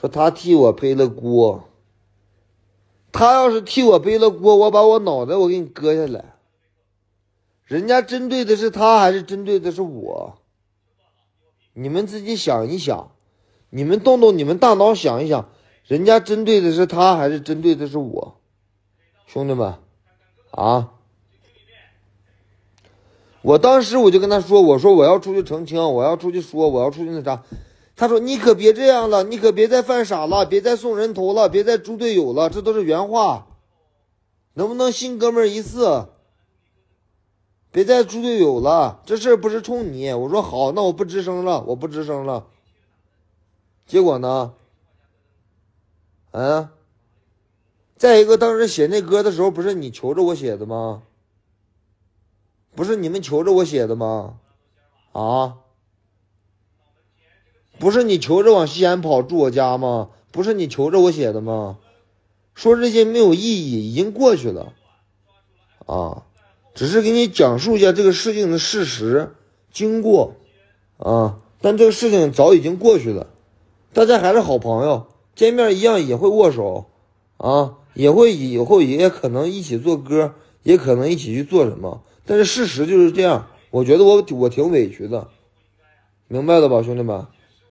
说他替我背了锅，他要是替我背了锅，我把我脑袋我给你割下来。人家针对的是他，还是针对的是我？你们自己想一想，你们动动你们大脑想一想，人家针对的是他，还是针对的是我，兄弟们，啊！我当时我就跟他说，我说我要出去澄清，我要出去说，我要出去那啥。他说：“你可别这样了，你可别再犯傻了，别再送人头了，别再猪队友了，这都是原话，能不能信哥们儿一次？别再猪队友了，这事儿不是冲你。”我说：“好，那我不吱声了，我不吱声了。”结果呢？嗯，再一个，当时写那歌的时候，不是你求着我写的吗？不是你们求着我写的吗？啊？不是你求着往西安跑住我家吗？不是你求着我写的吗？说这些没有意义，已经过去了，啊，只是给你讲述一下这个事情的事实经过，啊，但这个事情早已经过去了，大家还是好朋友，见面一样也会握手，啊，也会以后也可能一起做歌，也可能一起去做什么。但是事实就是这样，我觉得我我挺委屈的，明白了吧，兄弟们。